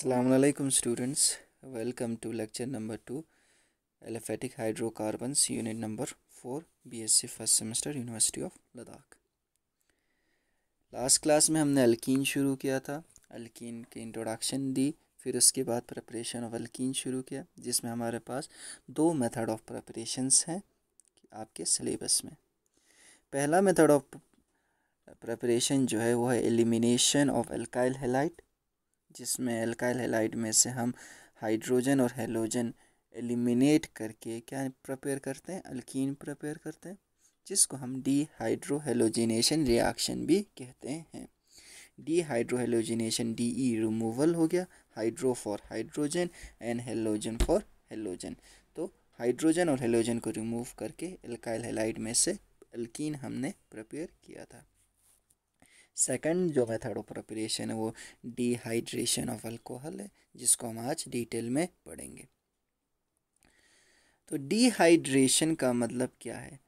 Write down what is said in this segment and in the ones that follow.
Assalamualaikum students welcome to lecture number two aliphatic hydrocarbons unit number four BSc first semester university of Ladakh last class में हमने alkyne शुरू किया था alkyne के introduction दी फिर उसके बाद प्रपरेशन ऑफ अल्कीन शुरू किया जिसमें हमारे पास दो मेथड ऑफ प्रिपरेशंस हैं आपके सिलेबस में पहला मेथड ऑफ प्रपरेशन जो है वो है एलिमिनेशन ऑफ अल्काइल हेलाइट जिसमें एल्काइल हेलाइड में से हम हाइड्रोजन और हेलोजन एलिमिनेट करके क्या प्रपेयर करते हैं अल्किन प्रपेयर करते हैं जिसको हम डीहाइड्रोहेलोजिनेशन रिएक्शन भी कहते हैं डीहाइड्रोहेलोजिनेशन ई रिमूवल हो गया hydro for hydrogen and halogen for halogen तो हाइड्रोजन और हेलोजन को रिमूव करके एल्काइल हेलाइड में से अल्किन हमने प्रपेयर किया था सेकंड जो मेथड ऑफ प्रिपरेशन है वो डिहाइड्रेशन ऑफ अल्कोहल है जिसको हम आज डिटेल में पढ़ेंगे तो डिहाइड्रेशन का मतलब क्या है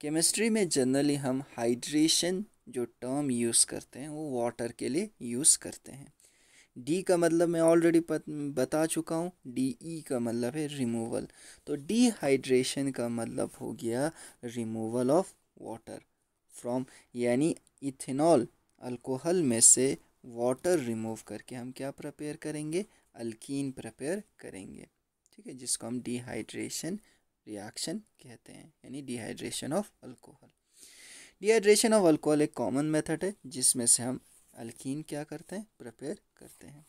केमिस्ट्री में जनरली हम हाइड्रेशन जो टर्म यूज़ करते हैं वो वाटर के लिए यूज़ करते हैं डी का मतलब मैं ऑलरेडी बता चुका हूँ डी ई का मतलब है रिमूवल तो डिहाइड्रेशन का मतलब हो गया रिमूवल ऑफ वाटर फ्रॉम यानी इथेनॉल अल्कोहल में से वाटर रिमूव करके हम क्या प्रपेयर करेंगे अल्कीन प्रपेयर करेंगे ठीक है जिसको हम डिहाइड्रेशन रिएक्शन कहते हैं यानी dehydration of alcohol dehydration of alcohol एक कॉमन मेथड है जिसमें से हम अल्कीन क्या करते हैं प्रपेयर करते हैं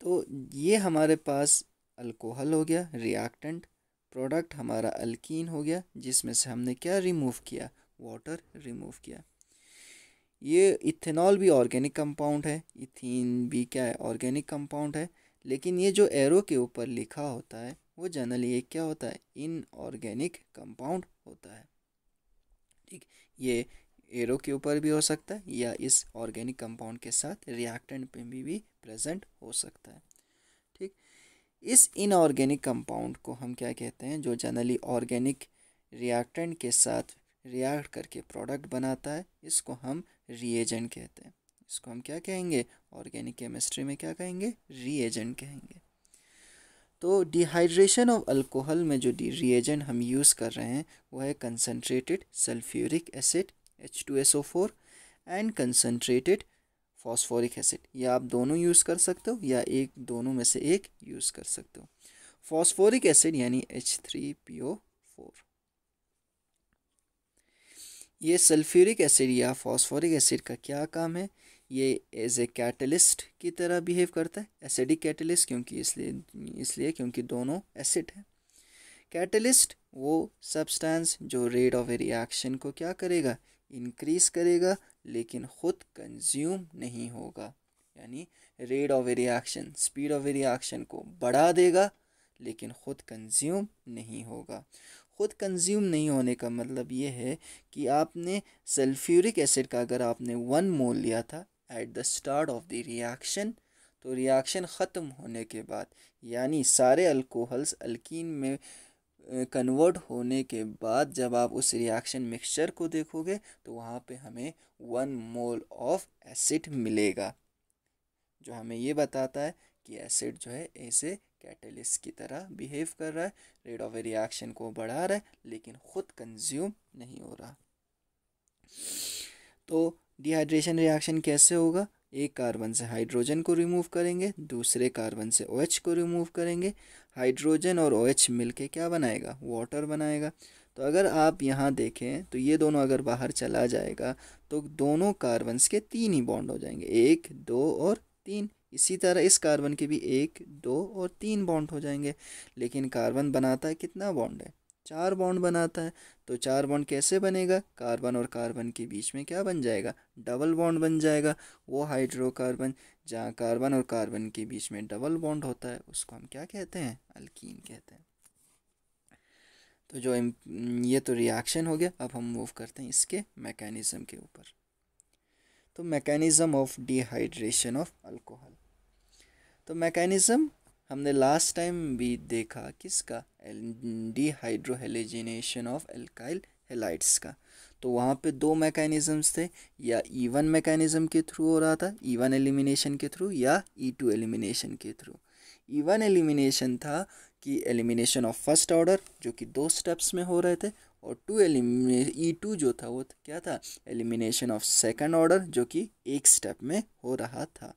तो ये हमारे पास अल्कोहल हो गया रिएक्टेंट प्रोडक्ट हमारा अल्कीन हो गया जिसमें से हमने क्या रिमूव किया वाटर रिमूव किया ये इथेनॉल भी ऑर्गेनिक कंपाउंड है इथिन भी क्या है ऑर्गेनिक कंपाउंड है लेकिन ये जो एरो के ऊपर लिखा होता है वो जनरली ये क्या होता है इनऑर्गेनिक कंपाउंड होता है ठीक ये एरो के ऊपर भी हो सकता है या इस ऑर्गेनिक कंपाउंड के साथ रिएक्टेंट में भी, भी प्रेजेंट हो सकता है ठीक इस इनऑर्गेनिक कंपाउंड को हम क्या कहते हैं जो जनरली ऑर्गेनिक रिएक्टेंट के साथ रिएक्ट करके प्रोडक्ट बनाता है इसको हम रिएजेंट कहते हैं इसको हम क्या कहेंगे ऑर्गेनिक केमिस्ट्री में क्या कहेंगे रिएजेंट कहेंगे तो डिहाइड्रेशन ऑफ अल्कोहल में जो रिएजेंट हम यूज़ कर रहे हैं वो है concentrated sulphuric acid H two S O four and concentrated phosphoric acid या आप दोनों यूज़ कर सकते हो या एक दोनों में से एक यूज़ कर सकते हो फॉस्फोरिक एसिड यानी H three P O four ये सल्फ्यूरिक एसिड या फॉस्फोरिक एसिड का क्या काम है ये एज ए कैटलिस्ट की तरह बिहेव करता है एसिडिक कैटलिस्ट क्योंकि इसलिए इसलिए क्योंकि दोनों एसिड हैं कैटलिस्ट वो सब्सटेंस जो रेट ऑफ रिएक्शन को क्या करेगा इंक्रीज करेगा लेकिन ख़ुद कंज्यूम नहीं होगा यानी rate of reaction speed of reaction को बढ़ा देगा लेकिन ख़ुद कंज्यूम नहीं होगा ख़ुद कंज्यूम नहीं होने का मतलब ये है कि आपने सल्फ्यूरिक एसिड का अगर आपने वन मोल लिया था at the start of the reaction तो रिएक्शन ख़त्म होने के बाद यानी सारे अल्कोहल्स अल्किन में कन्वर्ट होने के बाद जब आप उस रिएक्शन मिक्सचर को देखोगे तो वहाँ पे हमें वन मोल ऑफ एसिड मिलेगा जो हमें ये बताता है कि एसिड जो है ऐसे कैटलिस्ट की तरह बिहेव कर रहा है रेट ऑफ रिएक्शन को बढ़ा रहा है लेकिन ख़ुद कंज्यूम नहीं हो रहा तो डिहाइड्रेशन रिएक्शन कैसे होगा एक कार्बन से हाइड्रोजन को रिमूव करेंगे दूसरे कार्बन से ओ OH को रिमूव करेंगे हाइड्रोजन और ओ OH मिलके क्या बनाएगा वाटर बनाएगा तो अगर आप यहाँ देखें तो ये दोनों अगर बाहर चला जाएगा तो दोनों कार्बन्स के तीन ही बॉन्ड हो जाएंगे एक दो और तीन इसी तरह इस कार्बन के भी एक दो और तीन बॉन्ड हो जाएंगे लेकिन कार्बन बनाता है कितना बॉन्ड है चार बॉन्ड बनाता है तो चार बॉन्ड कैसे बनेगा कार्बन और कार्बन के बीच में क्या बन जाएगा डबल बॉन्ड बन जाएगा वो हाइड्रोकार्बन जहाँ कार्बन और कार्बन के बीच में डबल बॉन्ड होता है उसको हम क्या कहते हैं अल्कीन कहते हैं तो जो ये तो रिएक्शन हो गया अब हम मूव करते हैं इसके मैकेनिज़्म के ऊपर तो mechanism of dehydration of alcohol तो मैकेनिज़्म हमने लास्ट टाइम भी देखा किसका dehydrohalogenation of alkyl halides का तो वहाँ पे दो मैकेनिज़म्स थे या ई वन मैकेनिज़म के थ्रू हो रहा था ई वन एलिमिनेशन के थ्रू या ई टू एलिमिनेशन के थ्रू ई वन एलिमिनेशन था कि एलिमिनेशन ऑफ फर्स्ट ऑर्डर जो कि दो स्टेप्स में हो रहे थे और टू एलिमिने ई टू जो था वो क्या था एलिमिनेशन ऑफ सेकेंड ऑर्डर जो कि एक स्टेप में हो रहा था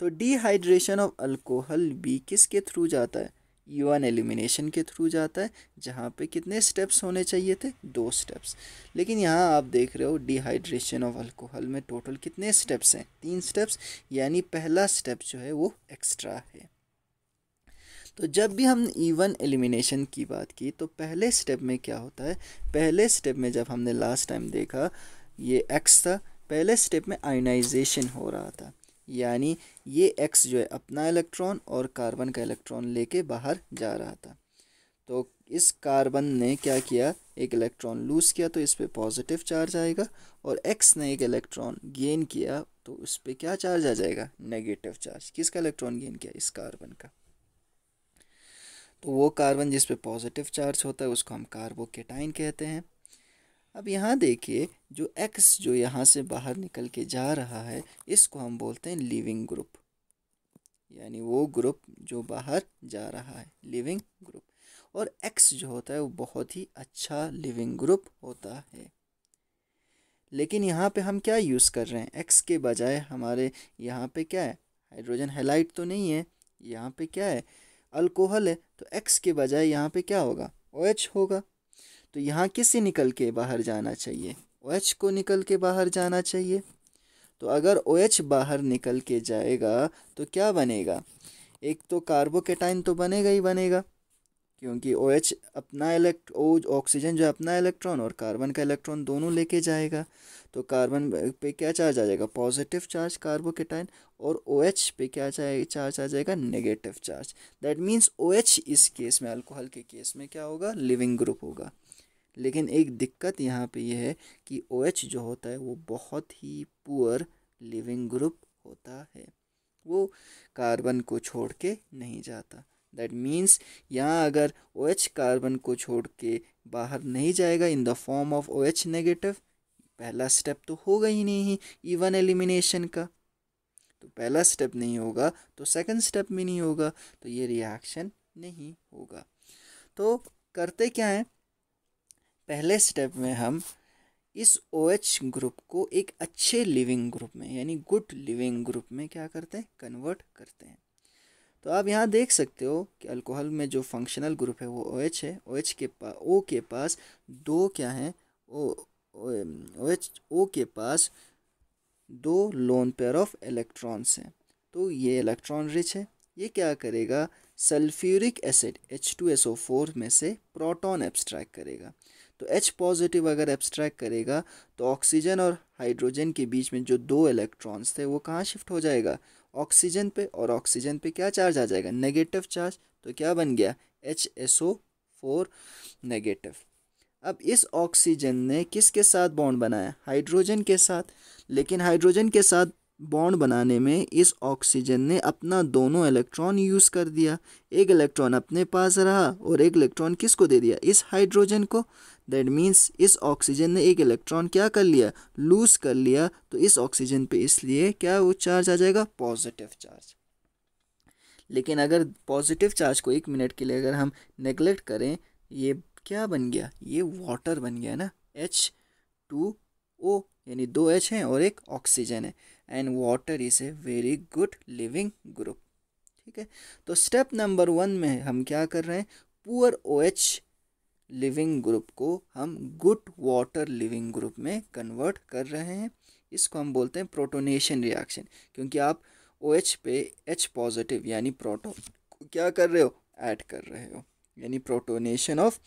तो डिहाइड्रेशन ऑफ अल्कोहल भी किसके थ्रू जाता है वन एलिमिनेशन के थ्रू जाता है जहाँ पे कितने स्टेप्स होने चाहिए थे दो स्टेप्स लेकिन यहाँ आप देख रहे हो डिहाइड्रेशन ऑफ अल्कोहल में टोटल कितने स्टेप्स हैं तीन स्टेप्स यानी पहला स्टेप जो है वो एक्स्ट्रा है तो जब भी हम ईवन e एलिमिनेशन की बात की तो पहले स्टेप में क्या होता है पहले स्टेप में जब हमने लास्ट टाइम देखा ये एक्स था पहले स्टेप में आयोनाइजेशन हो रहा था यानी ये एक्स जो है अपना इलेक्ट्रॉन और कार्बन का इलेक्ट्रॉन लेके बाहर जा रहा था तो इस कार्बन ने क्या किया एक इलेक्ट्रॉन लूज़ किया तो इस पर पॉजिटिव चार्ज आएगा और एक्स ने एक इलेक्ट्रॉन गेन किया तो उस पर क्या चार्ज आ जाएगा नेगेटिव चार्ज किसका इलेक्ट्रॉन गेन किया इस कार्बन का तो वो कार्बन जिस पे पॉजिटिव चार्ज होता है उसको हम कार्बोकेटाइन कहते हैं अब यहाँ देखिए जो एक्स जो यहाँ से बाहर निकल के जा रहा है इसको हम बोलते हैं लिविंग ग्रुप यानी वो ग्रुप जो बाहर जा रहा है लिविंग ग्रुप और एक्स जो होता है वो बहुत ही अच्छा लिविंग ग्रुप होता है लेकिन यहाँ पे हम क्या यूज़ कर रहे हैं एक्स के बजाय हमारे यहाँ पे क्या है हाइड्रोजन हेलाइट तो नहीं है यहाँ पे क्या है अल्कोहल है तो एक्स के बजाय यहाँ पे क्या होगा ओ OH होगा तो यहाँ से निकल के बाहर जाना चाहिए ओ OH को निकल के बाहर जाना चाहिए तो अगर ओ OH बाहर निकल के जाएगा तो क्या बनेगा एक तो कार्बोकेटाइन तो बनेगा ही बनेगा क्योंकि ओ OH अपना इलेक्ट ओ ऑक्सीजन जो है अपना इलेक्ट्रॉन और कार्बन का इलेक्ट्रॉन दोनों लेके जाएगा तो कार्बन पे क्या चार्ज आ जाएगा पॉजिटिव चार्ज कार्बोकेटाइन और ओ OH पे क्या चार्ज आ जाएगा negative charge that means O H इस केस में अल्कोहल के केस में क्या होगा लिविंग ग्रुप होगा लेकिन एक दिक्कत यहाँ पे यह है कि ओ OH जो होता है वो बहुत ही पुअर लिविंग ग्रुप होता है वो कार्बन को छोड़ के नहीं जाता दैट मीन्स यहाँ अगर ओ OH कार्बन को छोड़ के बाहर नहीं जाएगा in the form of O OH negative पहला स्टेप तो होगा ही नहीं इवन एलिमिनेशन का तो पहला स्टेप नहीं होगा तो सेकंड स्टेप में नहीं होगा तो ये रिएक्शन नहीं होगा तो करते क्या हैं पहले स्टेप में हम इस ओ OH ग्रुप को एक अच्छे लिविंग ग्रुप में यानी गुड लिविंग ग्रुप में क्या करते हैं कन्वर्ट करते हैं तो आप यहाँ देख सकते हो कि अल्कोहल में जो फंक्शनल ग्रुप है वो ओ OH है ओ OH के पा ओ के पास दो क्या हैं ओ ओ एच ओ के पास दो लोन पेयर ऑफ इलेक्ट्रॉन्स हैं तो ये इलेक्ट्रॉन रिच है ये क्या करेगा sulphuric acid H two S O four में से प्रोटॉन एब्स्ट्रैक्ट करेगा तो एच पॉजिटिव अगर एब्स्ट्रैक्ट करेगा तो ऑक्सीजन और हाइड्रोजन के बीच में जो दो इलेक्ट्रॉन्स थे वो कहाँ शिफ्ट हो जाएगा ऑक्सीजन पे और ऑक्सीजन पे क्या चार्ज आ जाएगा नेगेटिव चार्ज तो क्या बन गया H S O four negative अब इस ऑक्सीजन ने किसके साथ बॉन्ड बनाया हाइड्रोजन के साथ लेकिन हाइड्रोजन के साथ बॉन्ड बनाने में इस ऑक्सीजन ने अपना दोनों इलेक्ट्रॉन यूज़ कर दिया एक इलेक्ट्रॉन अपने पास रहा और एक इलेक्ट्रॉन किसको दे दिया इस हाइड्रोजन को दैट मीन्स इस ऑक्सीजन ने एक इलेक्ट्रॉन क्या कर लिया लूज कर लिया तो इस ऑक्सीजन पे इसलिए क्या वो चार्ज आ जाएगा पॉजिटिव चार्ज लेकिन अगर पॉजिटिव चार्ज को एक मिनट के लिए अगर हम नेग्लेक्ट करें ये क्या बन गया ये वाटर बन गया ना एच टू ओ यानी दो एच हैं और एक ऑक्सीजन है and water is a very good leaving group ठीक है तो स्टेप नंबर वन में हम क्या कर रहे हैं poor O H leaving group को हम गुड वाटर लिविंग ग्रुप में कन्वर्ट कर रहे हैं इसको हम बोलते हैं प्रोटोनेशन रिएक्शन क्योंकि आप ओ OH पे एच पॉजिटिव यानी प्रोटो क्या कर रहे हो ऐड कर रहे हो यानी प्रोटोनेशन ऑफ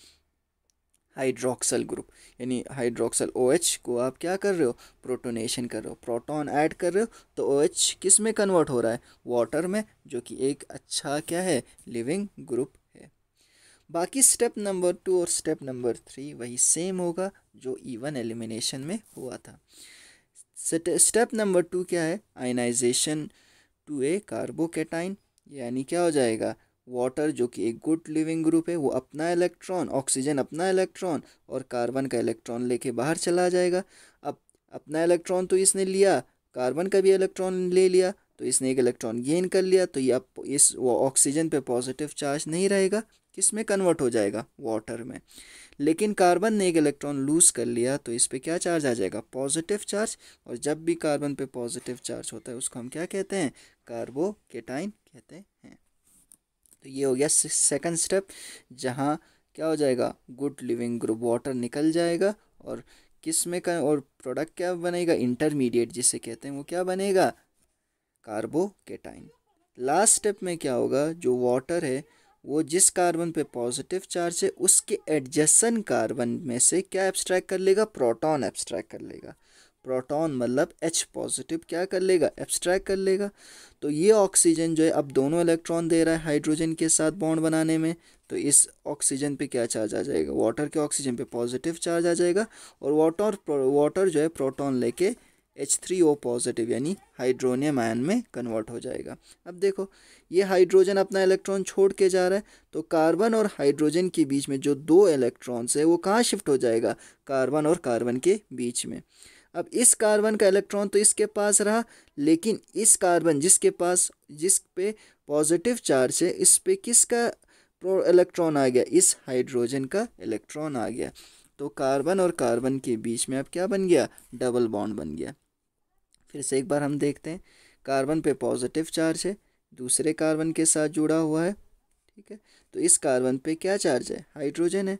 हाइड्रोक्सल ग्रुप यानी हाइड्रोक्सल ओ OH को आप क्या कर रहे हो प्रोटोनेशन कर रहे हो प्रोटॉन ऐड कर रहे हो तो ओ OH किस में कन्वर्ट हो रहा है वाटर में जो कि एक अच्छा क्या है लिविंग ग्रुप बाकी स्टेप नंबर टू और स्टेप नंबर थ्री वही सेम होगा जो ईवन एलिमिनेशन में हुआ था स्टेप नंबर टू क्या है आयनाइजेशन टू ए कार्बोकेटाइन यानी क्या हो जाएगा वाटर जो कि एक गुड लिविंग ग्रुप है वो अपना इलेक्ट्रॉन ऑक्सीजन अपना इलेक्ट्रॉन और कार्बन का इलेक्ट्रॉन लेके बाहर चला जाएगा अब अपना इलेक्ट्रॉन तो इसने लिया कार्बन का भी इलेक्ट्रॉन ले लिया तो इसने एक इलेक्ट्रॉन गेन कर लिया तो ये इस वो ऑक्सीजन पे पॉजिटिव चार्ज नहीं रहेगा किसमें कन्वर्ट हो जाएगा वाटर में लेकिन कार्बन ने एक इलेक्ट्रॉन लूज कर लिया तो इस पर क्या चार्ज आ जाएगा पॉजिटिव चार्ज और जब भी कार्बन पे पॉजिटिव चार्ज होता है उसको हम क्या कहते हैं कार्बोकेटाइन कहते हैं तो ये हो गया सेकंड स्टेप जहाँ क्या हो जाएगा गुड लिविंग ग्रुप वाटर निकल जाएगा और किस में का और प्रोडक्ट क्या बनेगा इंटरमीडिएट जिसे कहते हैं वो क्या बनेगा कार्बोकेटाइन लास्ट स्टेप में क्या होगा जो वाटर है वो जिस कार्बन पे पॉजिटिव चार्ज है उसके एडजसन कार्बन में से क्या एब्स्ट्रैक्ट कर लेगा प्रोटॉन एब्स्ट्रैक्ट कर लेगा प्रोटॉन मतलब एच पॉजिटिव क्या कर लेगा एब्स्ट्रैक्ट कर लेगा तो ये ऑक्सीजन जो है अब दोनों इलेक्ट्रॉन दे रहा है हाइड्रोजन के साथ बॉन्ड बनाने में तो इस ऑक्सीजन पे क्या चार्ज आ जाएगा वाटर के ऑक्सीजन पे पॉजिटिव चार्ज आ जाएगा और वाटर वाटर जो है प्रोटॉन लेके एच थ्री ओ पॉजिटिव यानी हाइड्रोनियम आयन में कन्वर्ट हो जाएगा अब देखो ये हाइड्रोजन अपना इलेक्ट्रॉन छोड़ के जा रहा है तो कार्बन और हाइड्रोजन के बीच में जो दो इलेक्ट्रॉन्स है वो कहाँ शिफ्ट हो जाएगा कार्बन और कार्बन के बीच में अब इस कार्बन का इलेक्ट्रॉन तो इसके पास रहा लेकिन इस कार्बन जिसके पास जिस पे पॉजिटिव चार्ज है इस पे किसका इलेक्ट्रॉन आ गया इस हाइड्रोजन का इलेक्ट्रॉन आ गया तो कार्बन और कार्बन के बीच में अब क्या बन गया डबल बॉन्ड बन गया फिर से एक बार हम देखते हैं कार्बन पे पॉजिटिव चार्ज है दूसरे कार्बन के साथ जुड़ा हुआ है ठीक है तो इस कार्बन पे क्या चार्ज है हाइड्रोजन है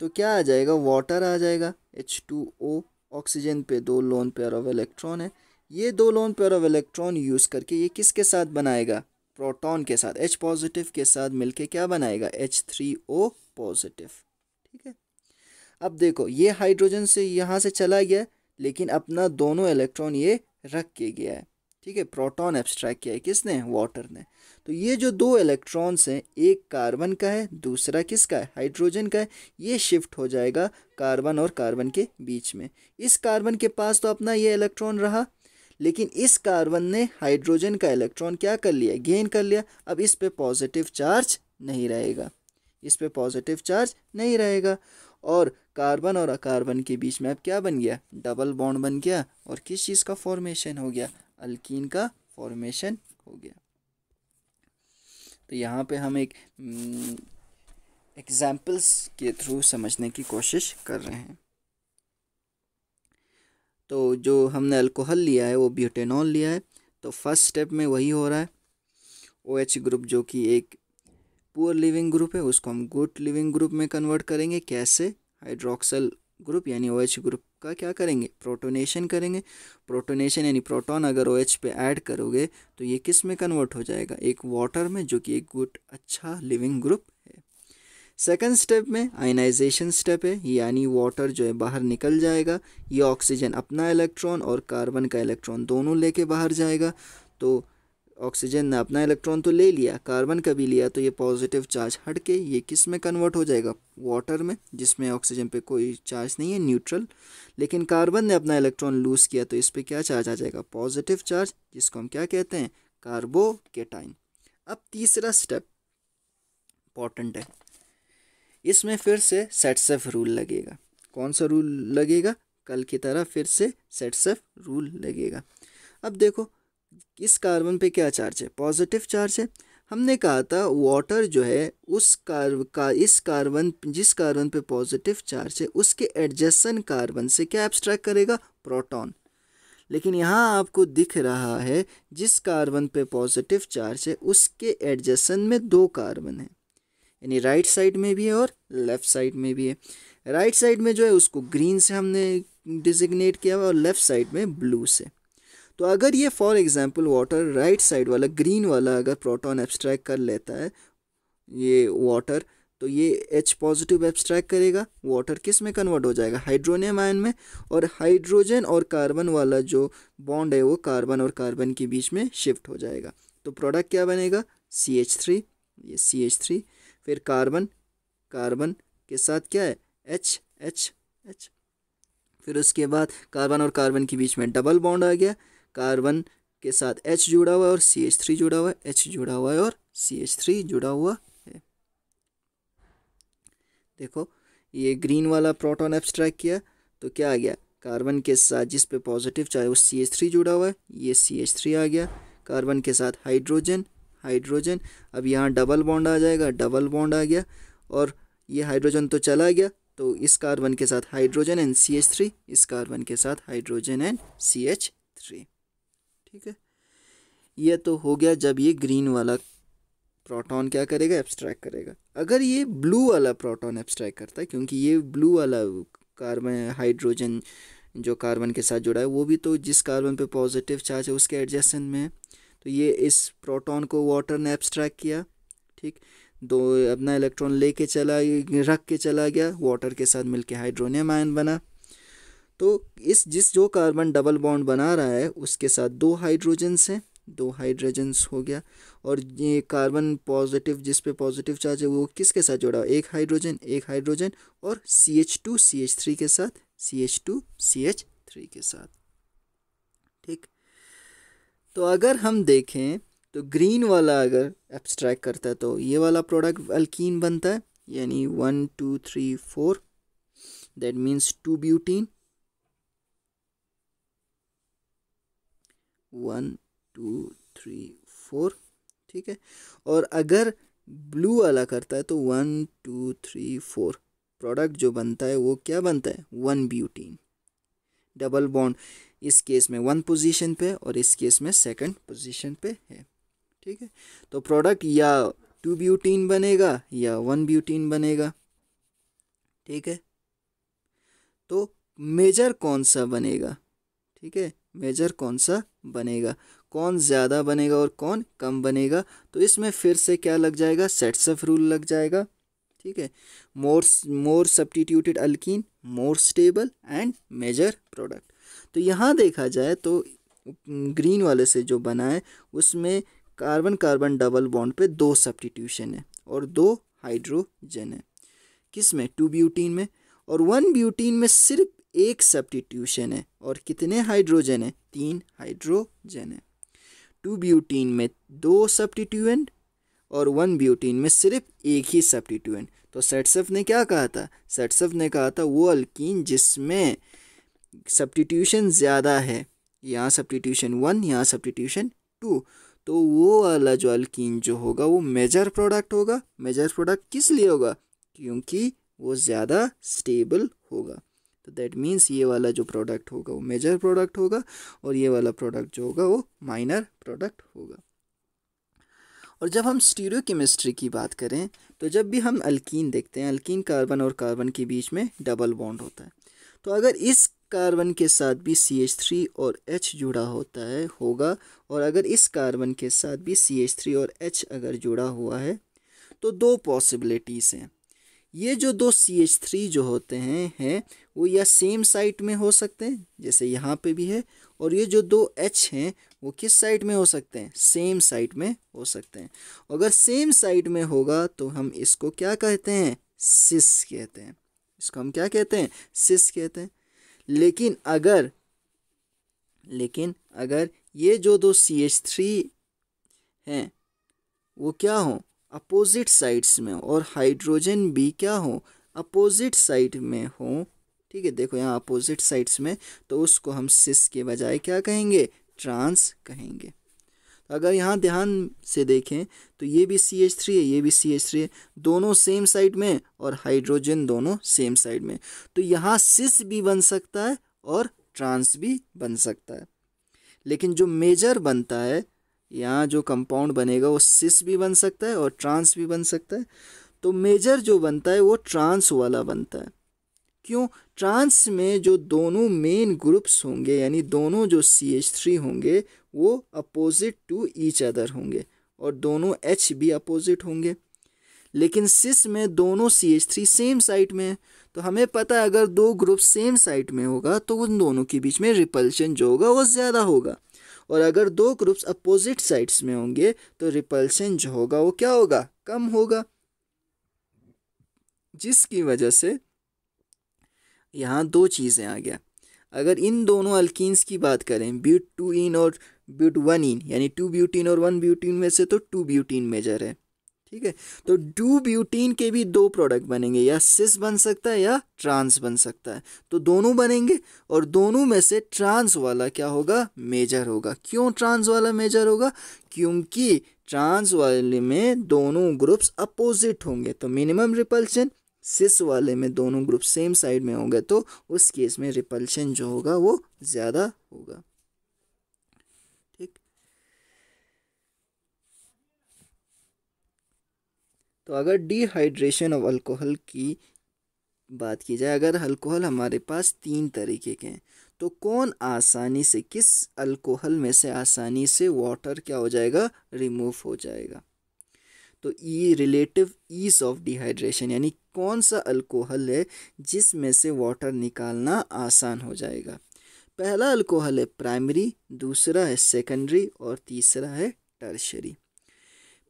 तो क्या आ जाएगा वाटर आ जाएगा एच टू ओ ऑक्सीजन पे दो लोन पेयर ऑफ इलेक्ट्रॉन है ये दो lone pair of electron use करके ये किसके साथ बनाएगा प्रोटॉन के साथ एच पॉजिटिव के साथ मिलके क्या बनाएगा एच थ्री ओ पॉजिटिव ठीक है अब देखो ये हाइड्रोजन से यहाँ से चला गया लेकिन अपना दोनों इलेक्ट्रॉन ये रख के गया है ठीक है प्रोटॉन एब्स्ट्रैक्ट किया है किसने वाटर ने तो ये जो दो इलेक्ट्रॉन्स हैं एक कार्बन का है दूसरा किसका है हाइड्रोजन का है ये शिफ्ट हो जाएगा कार्बन और कार्बन के बीच में इस कार्बन के पास तो अपना ये इलेक्ट्रॉन रहा लेकिन इस कार्बन ने हाइड्रोजन का इलेक्ट्रॉन क्या कर लिया गेन कर लिया अब इस पर पॉजिटिव चार्ज नहीं रहेगा इस पर पॉजिटिव चार्ज नहीं रहेगा और कार्बन और अकार्बन के बीच में अब क्या बन गया डबल बॉन्ड बन गया और किस चीज़ का फॉर्मेशन हो गया अल्किन का फॉर्मेशन हो गया तो यहाँ पे हम एक एग्जाम्पल्स हम्म, के थ्रू समझने की कोशिश कर रहे हैं तो जो हमने अल्कोहल लिया है वो ब्यूटेनॉल लिया है तो फर्स्ट स्टेप में वही हो रहा है ओ OH ग्रुप जो कि एक पुअर लिविंग ग्रुप है उसको हम गुड लिविंग ग्रुप में कन्वर्ट करेंगे कैसे हाइड्रोक्सल ग्रुप यानी ओ OH ग्रुप का क्या करेंगे प्रोटोनेशन करेंगे प्रोटोनेशन यानी प्रोटॉन अगर ओ OH पे ऐड करोगे तो ये किस में कन्वर्ट हो जाएगा एक वाटर में जो कि एक गुड अच्छा लिविंग ग्रुप है सेकंड स्टेप में आयनाइजेशन स्टेप है यानी वाटर जो है बाहर निकल जाएगा ये ऑक्सीजन अपना इलेक्ट्रॉन और कार्बन का इलेक्ट्रॉन दोनों लेके बाहर जाएगा तो ऑक्सीजन ने अपना इलेक्ट्रॉन तो ले लिया कार्बन का भी लिया तो ये पॉजिटिव चार्ज हट के ये किस में कन्वर्ट हो जाएगा वाटर में जिसमें ऑक्सीजन पे कोई चार्ज नहीं है न्यूट्रल लेकिन कार्बन ने अपना इलेक्ट्रॉन लूज़ किया तो इस पर क्या चार्ज आ जाएगा पॉजिटिव चार्ज जिसको हम क्या कहते हैं कार्बोकेटाइन अब तीसरा स्टेप इम्पॉर्टेंट है इसमें फिर से सेटसेफ रूल लगेगा कौन सा रूल लगेगा कल की तरह फिर से सेटसेफ रूल लगेगा अब देखो इस कार्बन पे क्या चार्ज है पॉजिटिव चार्ज है हमने कहा था वाटर जो है उस कार्ब का इस कार्बन जिस कार्बन पे पॉजिटिव चार्ज है उसके एडजस्टन कार्बन से क्या एब्स्ट्रैक्ट करेगा प्रोटॉन लेकिन यहाँ आपको दिख रहा है जिस कार्बन पे पॉजिटिव चार्ज है उसके एडजस्टन में दो कार्बन है यानी राइट साइड में भी है और लेफ़्ट साइड में भी है राइट साइड में जो है उसको ग्रीन से हमने डिजिग्नेट किया हुआ और लेफ़्ट साइड में ब्लू से तो अगर ये for example water right side वाला ग्रीन वाला अगर प्रोटॉन एब्स्ट्रैक्ट कर लेता है ये वाटर तो ये एच पॉजिटिव एब्स्ट्रैक्ट करेगा वाटर किस में कन्वर्ट हो जाएगा हाइड्रोनियम आयन में और हाइड्रोजन और कार्बन वाला जो बॉन्ड है वो कार्बन और कार्बन के बीच में शिफ्ट हो जाएगा तो प्रोडक्ट क्या बनेगा सी एच थ्री ये सी एच थ्री फिर कार्बन कार्बन के साथ क्या है एच एच एच फिर उसके बाद कार्बन और कार्बन के बीच में डबल बॉन्ड आ गया कार्बन के साथ एच जुड़ा हुआ है और सी एच थ्री जुड़ा हुआ है एच जुड़ा हुआ है और सी एच थ्री जुड़ा हुआ है देखो ये ग्रीन वाला प्रोटॉन एब्स्ट्रैक्ट किया तो क्या आ गया कार्बन के साथ जिस पे पॉजिटिव चाहे वो सी एच थ्री जुड़ा हुआ है ये सी एच थ्री आ गया कार्बन के साथ हाइड्रोजन हाइड्रोजन अब यहाँ डबल बॉन्ड आ जाएगा डबल बॉन्ड आ गया और ये हाइड्रोजन तो चला गया तो इस कार्बन के साथ hydrogen and C H three इस कार्बन के साथ hydrogen and C H three ठीक है ये तो हो गया जब ये ग्रीन वाला प्रोटॉन क्या करेगा एब्स्ट्रैक्ट करेगा अगर ये ब्लू वाला प्रोटॉन एब्स्ट्रैक्ट करता है क्योंकि ये ब्लू वाला कार्बन हाइड्रोजन जो कार्बन के साथ जुड़ा है वो भी तो जिस कार्बन पे पॉजिटिव चार्ज है उसके एडजस्टन में है तो ये इस प्रोटॉन को वाटर ने एब्स्ट्रैक्ट किया ठीक दो अपना इलेक्ट्रॉन लेके चला रख के चला गया वाटर के साथ मिलके हाइड्रोनियम आयन बना तो इस जिस जो कार्बन डबल बॉन्ड बना रहा है उसके साथ दो हाइड्रोजन्स हैं दो हाइड्रोजन्स हो गया और ये कार्बन पॉजिटिव जिस पे पॉजिटिव चार्ज है वो किसके साथ जुड़ा एक हाइड्रोजन एक हाइड्रोजन और C H two C H three के साथ C H two C H three के साथ ठीक तो अगर हम देखें तो ग्रीन वाला अगर एब्स्ट्रैक्ट करता है तो ये वाला प्रोडक्ट अल्कीन बनता है यानी one two three four that means two butene one two three four ठीक है और अगर ब्लू वाला करता है तो one two three four product जो बनता है वो क्या बनता है वन ब्यूटीन डबल बॉन्ड इस केस में वन पोजीशन पे और इस केस में सेकंड पोजीशन पे है ठीक है तो प्रोडक्ट या टू ब्यूटीन बनेगा या वन ब्यूटीन बनेगा ठीक है तो मेजर कौन सा बनेगा ठीक है मेजर कौन सा बनेगा कौन ज़्यादा बनेगा और कौन कम बनेगा तो इसमें फिर से क्या लग जाएगा सेट्स ऑफ रूल लग जाएगा ठीक है more more substituted alkene more stable and major product तो यहाँ देखा जाए तो ग्रीन वाले से जो बना है उसमें कार्बन कार्बन डबल बॉन्ड पे दो सब्टीट्यूशन है और दो हाइड्रोजन है किस में टू ब्यूटीन में और वन ब्यूटीन में सिर्फ एक सब्टीट्यूशन है और कितने हाइड्रोजन है तीन हाइड्रोजन है टू ब्यूटीन में दो सब्टीट्यूएंट और वन ब्यूटीन में सिर्फ एक ही सब्टीट्यूएंट तो सेटसफ ने क्या कहा था सेटसफ ने कहा था वो अल्किन जिसमें सब्टीट्यूशन ज़्यादा है यहाँ सब्टीट्यूशन वन यहाँ सब्टीट्यूशन टू तो वो वाला जो अल्किन जो होगा वो मेजर प्रोडक्ट होगा मेजर प्रोडक्ट किस लिए होगा क्योंकि वो ज़्यादा स्टेबल होगा तो दैट मीन्स ये वाला जो प्रोडक्ट होगा वो मेजर प्रोडक्ट होगा और ये वाला प्रोडक्ट जो होगा वो माइनर प्रोडक्ट होगा और जब हम स्टीरियो केमिस्ट्री की बात करें तो जब भी हम अल्कीन देखते हैं अल्कीन कार्बन और कार्बन के बीच में डबल बॉन्ड होता है तो अगर इस कार्बन के साथ भी सी एच थ्री और एच जुड़ा होता है होगा और अगर इस कार्बन के साथ भी सी एच थ्री और एच अगर जुड़ा हुआ है तो दो पॉसिबिलिटीज़ हैं ये जो दो सी एच थ्री जो होते हैं हैं वो या सेम साइट में हो सकते हैं जैसे यहाँ पे भी है और ये जो दो एच हैं वो किस साइट में हो सकते हैं सेम साइट में हो सकते हैं अगर सेम साइट में होगा तो हम इसको क्या कहते हैं सिस कहते हैं इसको हम क्या कहते हैं सिस कहते हैं लेकिन अगर लेकिन अगर ये जो दो सी एच थ्री हैं वो क्या हो अपोजिट साइड्स में और हाइड्रोजन भी क्या हो अपोजिट साइड में हो ठीक है देखो यहाँ अपोजिट साइड्स में तो उसको हम सिस के बजाय क्या कहेंगे ट्रांस कहेंगे तो अगर यहाँ ध्यान से देखें तो ये भी सी एच थ्री है ये भी सी एच थ्री है दोनों सेम साइड में और हाइड्रोजन दोनों सेम साइड में तो यहाँ सिस भी बन सकता है और ट्रांस भी बन सकता है लेकिन जो मेजर बनता है यहाँ जो कंपाउंड बनेगा वो सिस भी बन सकता है और ट्रांस भी बन सकता है तो मेजर जो बनता है वो ट्रांस वाला बनता है क्यों ट्रांस में जो दोनों मेन ग्रुप्स होंगे यानी दोनों जो सी एच थ्री होंगे वो अपोजिट टू ईच अदर होंगे और दोनों एच भी अपोजिट होंगे लेकिन सिस में दोनों C H three same side में है तो हमें पता है अगर दो ग्रुप सेम साइट में होगा तो उन दोनों के बीच में रिपल्शन जो होगा वो ज़्यादा होगा और अगर दो ग्रुप्स अपोजिट साइड्स में होंगे तो रिपल्शन जो होगा वो क्या होगा कम होगा जिसकी वजह से यहाँ दो चीज़ें आ गया अगर इन दोनों अल्किन्स की बात करें ब्यूट टू इन और ब्यूट वन इन यानी टू ब्यूटीन और वन ब्यूटीन में से तो टू ब्यूटीन मेजर है ठीक है तो टू ब्यूटीन के भी दो प्रोडक्ट बनेंगे या सिस बन सकता है या ट्रांस बन सकता है तो दोनों बनेंगे और दोनों में से ट्रांस वाला क्या होगा मेजर होगा क्यों ट्रांस वाला मेजर होगा क्योंकि ट्रांस वाले में दोनों ग्रुप्स अपोजिट होंगे तो मिनिमम रिपल्शन सिस वाले में दोनों ग्रुप सेम साइड में होंगे तो उस केस में रिपल्शन जो होगा वो ज़्यादा होगा ठीक तो अगर डिहाइड्रेशन ऑफ अल्कोहल की बात की जाए अगर अल्कोहल हमारे पास तीन तरीके के हैं तो कौन आसानी से किस अल्कोहल में से आसानी से वाटर क्या हो जाएगा रिमूव हो जाएगा तो ई रिलेटिव ईज ऑफ डिहाइड्रेशन यानी कौन सा अल्कोहल है जिसमें से वाटर निकालना आसान हो जाएगा पहला अल्कोहल है प्राइमरी दूसरा है सेकेंडरी और तीसरा है टर्शरी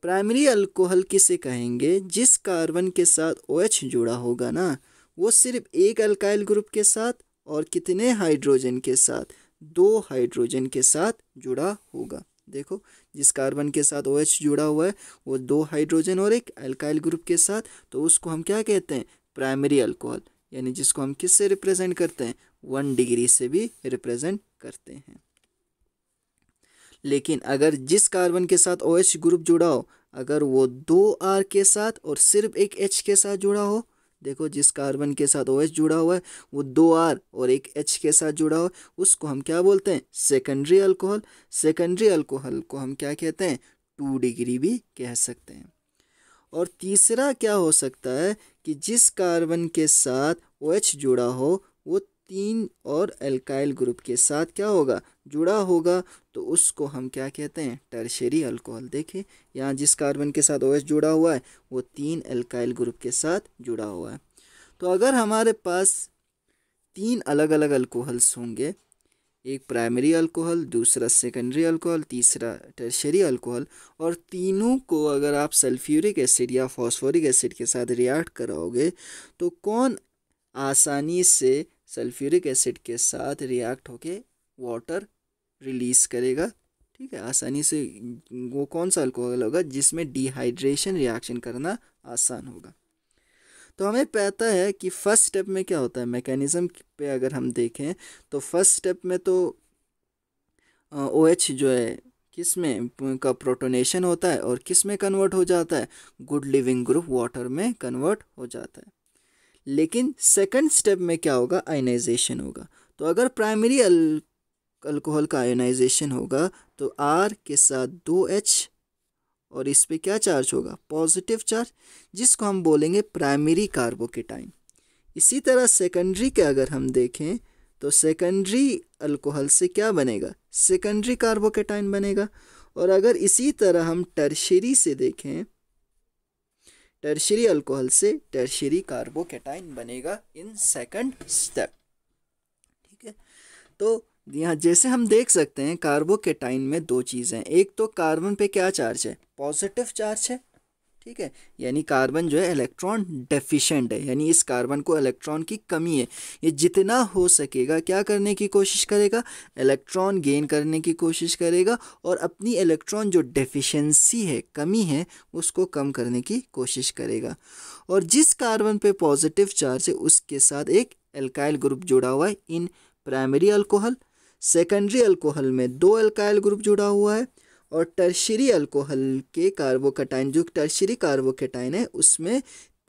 प्राइमरी अल्कोहल किसे कहेंगे जिस कार्बन के साथ ओ OH जुड़ा होगा ना वो सिर्फ एक अल्काइल ग्रुप के साथ और कितने हाइड्रोजन के साथ दो हाइड्रोजन के साथ जुड़ा होगा देखो जिस कार्बन के साथ ओ OH जुड़ा हुआ है वो दो हाइड्रोजन और एक अल्काइल ग्रुप के साथ तो उसको हम क्या कहते हैं प्राइमरी अल्कोहल यानी जिसको हम किस से रिप्रेजेंट करते हैं वन डिग्री से भी रिप्रेजेंट करते हैं लेकिन अगर जिस कार्बन के साथ ओ OH ग्रुप जुड़ा हो अगर वो दो आर के साथ और सिर्फ एक एच के साथ जुड़ा हो देखो जिस कार्बन के साथ ओ OH जुड़ा हुआ है वो दो आर और एक एच के साथ जुड़ा हुआ है उसको हम क्या बोलते हैं सेकेंडरी अल्कोहल सेकेंडरी अल्कोहल को हम क्या कहते हैं टू डिग्री भी कह सकते हैं और तीसरा क्या हो सकता है कि जिस कार्बन के साथ ओ OH जुड़ा हो वो तीन और अल्काइल ग्रुप के साथ क्या होगा जुड़ा होगा तो उसको हम क्या कहते हैं टर्शरी अल्कोहल देखें यहाँ जिस कार्बन के साथ ओएस जुड़ा हुआ है वो तीन अल्काइल ग्रुप के साथ जुड़ा हुआ है तो अगर हमारे पास तीन अलग अलग अल्कोहल्स होंगे एक प्राइमरी अल्कोहल दूसरा सेकेंडरी अल्कोहल तीसरा टर्शरी अल्कोहल और तीनों को अगर आप सल्फ्यूरिक एसिड या फॉस्फोरिक एसिड के साथ रिएक्ट कराओगे तो कौन आसानी से सल्फ्यूरिक एसिड के साथ रिएक्ट होके वाटर रिलीज करेगा ठीक है आसानी से वो कौन सा अल्कोहल होगा जिसमें डिहाइड्रेशन रिएक्शन करना आसान होगा तो हमें पता है कि फर्स्ट स्टेप में क्या होता है मैकेनिज़्म पे अगर हम देखें तो फर्स्ट स्टेप में तो ओ एच जो है किस में का प्रोटोनेशन होता है और किस में कन्वर्ट हो जाता है गुड लिविंग ग्रुप वाटर में कन्वर्ट हो जाता है लेकिन सेकंड स्टेप में क्या होगा आयनाइजेशन होगा तो अगर प्राइमरी अल्कोहल का आयनाइजेशन होगा तो आर के साथ दो एच और इस पर क्या चार्ज होगा पॉजिटिव चार्ज जिसको हम बोलेंगे प्राइमरी कार्बोकेटाइन इसी तरह सेकेंडरी के अगर हम देखें तो सेकेंडरी अल्कोहल से क्या बनेगा सेकेंडरी कार्बोकेटाइन बनेगा और अगर इसी तरह हम टर्शरी से देखें टर्शरी अल्कोहल से टर्शरी कार्बोकेटाइन बनेगा इन सेकंड स्टेप ठीक है तो यहाँ जैसे हम देख सकते हैं कार्बोकेटाइन में दो चीज़ें एक तो कार्बन पे क्या चार्ज है पॉजिटिव चार्ज है ठीक है यानी कार्बन जो है इलेक्ट्रॉन डेफिशिएंट है यानी इस कार्बन को इलेक्ट्रॉन की कमी है ये जितना हो सकेगा क्या करने की कोशिश करेगा इलेक्ट्रॉन गेन करने की कोशिश करेगा और अपनी इलेक्ट्रॉन जो डेफिशिएंसी है कमी है उसको कम करने की कोशिश करेगा और जिस कार्बन पे पॉजिटिव चार्ज है उसके साथ एक एल्काइल ग्रुप जुड़ा हुआ है इन प्राइमरी अल्कोहल सेकेंडरी अल्कोहल में दो एल्काइल ग्रुप जुड़ा हुआ है और टर्शरी अल्कोहल के कार्बोकेटाइन जो टर्शरी कार्बोकेटाइन है उसमें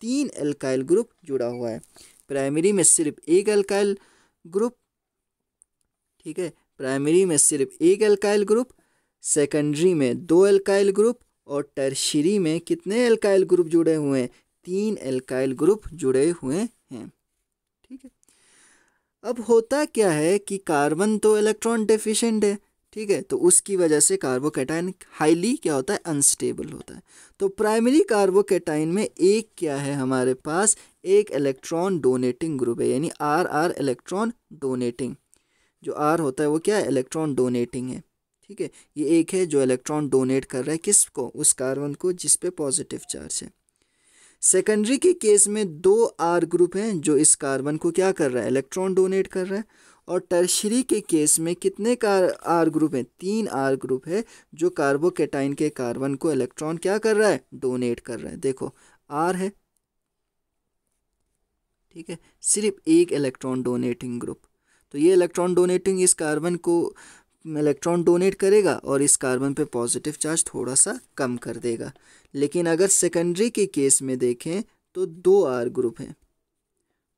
तीन अल्काइल ग्रुप जुड़ा हुआ है प्राइमरी में सिर्फ एक अल्काइल ग्रुप ठीक है प्राइमरी में सिर्फ एक अल्काइल ग्रुप सेकेंडरी में दो अल्काइल ग्रुप और टर्शरी में कितने अल्काइल ग्रुप जुड़े हुए हैं तीन अल्काइल ग्रुप जुड़े हुए हैं ठीक है अब होता क्या है कि कार्बन तो इलेक्ट्रॉन डेफिशिएंट है ठीक है तो उसकी वजह से कार्बोकेटाइन हाईली क्या होता है अनस्टेबल होता है तो प्राइमरी कार्बोकेटाइन में एक क्या है हमारे पास एक इलेक्ट्रॉन डोनेटिंग ग्रुप है यानी आर आर इलेक्ट्रॉन डोनेटिंग जो आर होता है वो क्या है इलेक्ट्रॉन डोनेटिंग है ठीक है ये एक है जो इलेक्ट्रॉन डोनेट कर रहा है किस को उस कार्बन को जिस पर पॉजिटिव चार्ज है सेकेंडरी के केस में दो आर ग्रुप हैं जो इस कार्बन को क्या कर रहा है इलेक्ट्रॉन डोनेट कर रहा है और टर्शरी के केस में कितने कार आर ग्रुप हैं तीन आर ग्रुप है जो कार्बोकेटाइन के कार्बन को इलेक्ट्रॉन क्या कर रहा है डोनेट कर रहा है देखो आर है ठीक है सिर्फ एक इलेक्ट्रॉन डोनेटिंग ग्रुप तो ये इलेक्ट्रॉन डोनेटिंग इस कार्बन को इलेक्ट्रॉन डोनेट करेगा और इस कार्बन पे पॉजिटिव चार्ज थोड़ा सा कम कर देगा लेकिन अगर सेकेंडरी के केस में देखें तो दो आर ग्रुप हैं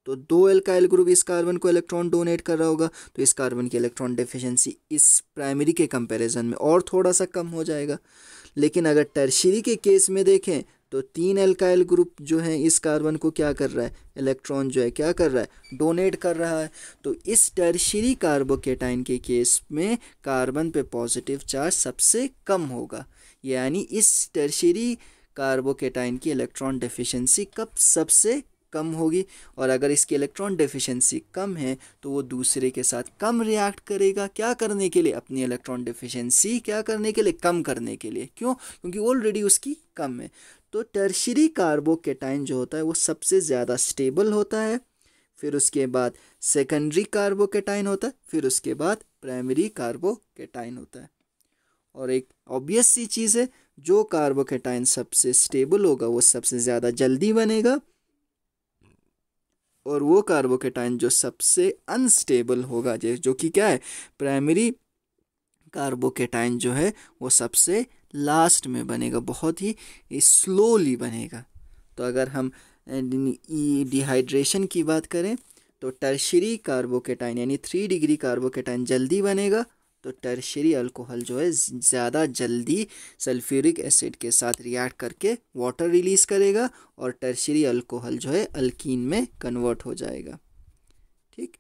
तो दो एल्काइल ग्रुप इस कार्बन को इलेक्ट्रॉन डोनेट कर रहा होगा तो इस कार्बन की इलेक्ट्रॉन डेफिशिएंसी इस प्राइमरी के कंपैरिजन में और थोड़ा सा कम हो जाएगा लेकिन अगर टर्शरी के केस में देखें तो तीन एल्काइल ग्रुप जो है इस कार्बन को क्या कर रहा है इलेक्ट्रॉन जो है क्या कर रहा है डोनेट कर रहा है तो इस टर्शरी कार्बोकेटाइन के केस में कार्बन पे पॉजिटिव चार्ज सबसे कम होगा यानी इस टर्शरी कार्बोकेटाइन की इलेक्ट्रॉन डेफिशिएंसी कब सबसे कम होगी और अगर इसकी इलेक्ट्रॉन डिफिशेंसी कम है तो वो दूसरे के साथ कम रिएक्ट करेगा क्या करने के लिए अपनी इलेक्ट्रॉन डिफिशेंसी क्या करने के लिए कम करने के लिए क्यों क्योंकि ऑलरेडी उसकी कम है तो टर्शरी कार्बोकेटाइन जो होता है वो सबसे ज़्यादा स्टेबल होता है फिर उसके बाद सेकेंडरी कार्बोकेटाइन होता है फिर उसके बाद प्राइमरी कार्बोकेटाइन होता है और एक ऑब्वियस सी चीज़ है जो कार्बोकेटाइन सबसे स्टेबल होगा वो सबसे ज़्यादा जल्दी बनेगा और वो कार्बोकेटाइन जो सबसे अनस्टेबल होगा जो कि क्या है प्राइमरी कार्बोकेटाइन जो है वो सबसे लास्ट में बनेगा बहुत ही स्लोली बनेगा तो अगर हम डिहाइड्रेशन की बात करें तो टर्शरी कार्बोकेटाइन यानी थ्री डिग्री कार्बोकेटाइन जल्दी बनेगा तो टर्शरी अल्कोहल जो है ज़्यादा जल्दी सल्फ्यूरिक एसिड के साथ रिएक्ट करके वाटर रिलीज़ करेगा और टर्शरी अल्कोहल जो है अल्कीन में कन्वर्ट हो जाएगा ठीक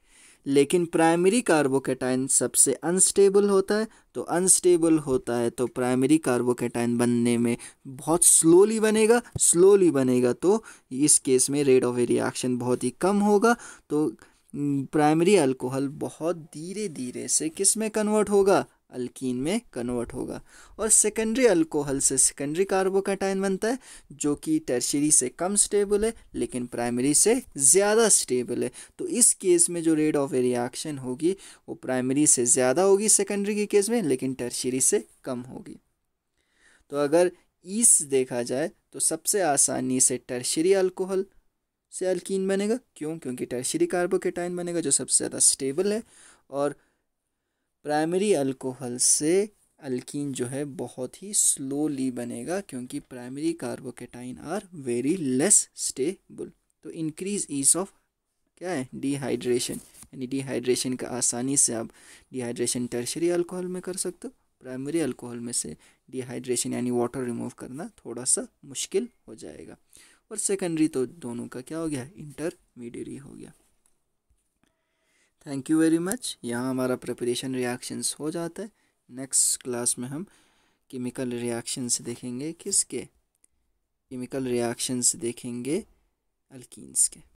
लेकिन प्राइमरी कार्बोकेटाइन सबसे अनस्टेबल होता है तो अनस्टेबल होता है तो प्राइमरी कार्बोकेटाइन बनने में बहुत स्लोली बनेगा स्लोली बनेगा तो इस केस में रेट ऑफ रिएक्शन बहुत ही कम होगा तो प्राइमरी हम्म, अल्कोहल बहुत धीरे धीरे से किस में कन्वर्ट होगा अल्कीन में कन्वर्ट होगा और सेकेंडरी अल्कोहल से सेकेंडरी कार्बोकैटाइन बनता है जो कि टर्शरी से कम स्टेबल है लेकिन प्राइमरी से ज़्यादा स्टेबल है तो इस केस में जो रेट ऑफ रिएक्शन होगी वो प्राइमरी से ज़्यादा होगी सेकेंडरी के केस में लेकिन टर्शरी से कम होगी तो अगर ईस देखा जाए तो सबसे आसानी से टर्शरी अल्कोहल से अल्कीन बनेगा क्यों क्योंकि टर्शरी कार्बोकेटाइन बनेगा जो सबसे ज़्यादा स्टेबल है और प्राइमरी अल्कोहल से अल्कीन जो है बहुत ही स्लोली बनेगा क्योंकि primary carbocation are very less stable तो इंक्रीज ईज ऑफ क्या है डिहाइड्रेशन यानी डिहाइड्रेशन का आसानी से आप डिहाइड्रेशन टर्शरी अल्कोहल में कर सकते हो प्राइमरी अल्कोहल में से डिहाइड्रेशन यानी वाटर रिमूव करना थोड़ा सा मुश्किल हो जाएगा और सेकेंडरी तो दोनों का क्या हो गया इंटरमीडियरी हो गया थैंक यू वेरी मच यहाँ हमारा प्रिपरेशन रिएक्शंस हो जाता है नेक्स्ट क्लास में हम केमिकल रिएक्शंस देखेंगे किसके केमिकल रिएक्शंस देखेंगे अल्किस के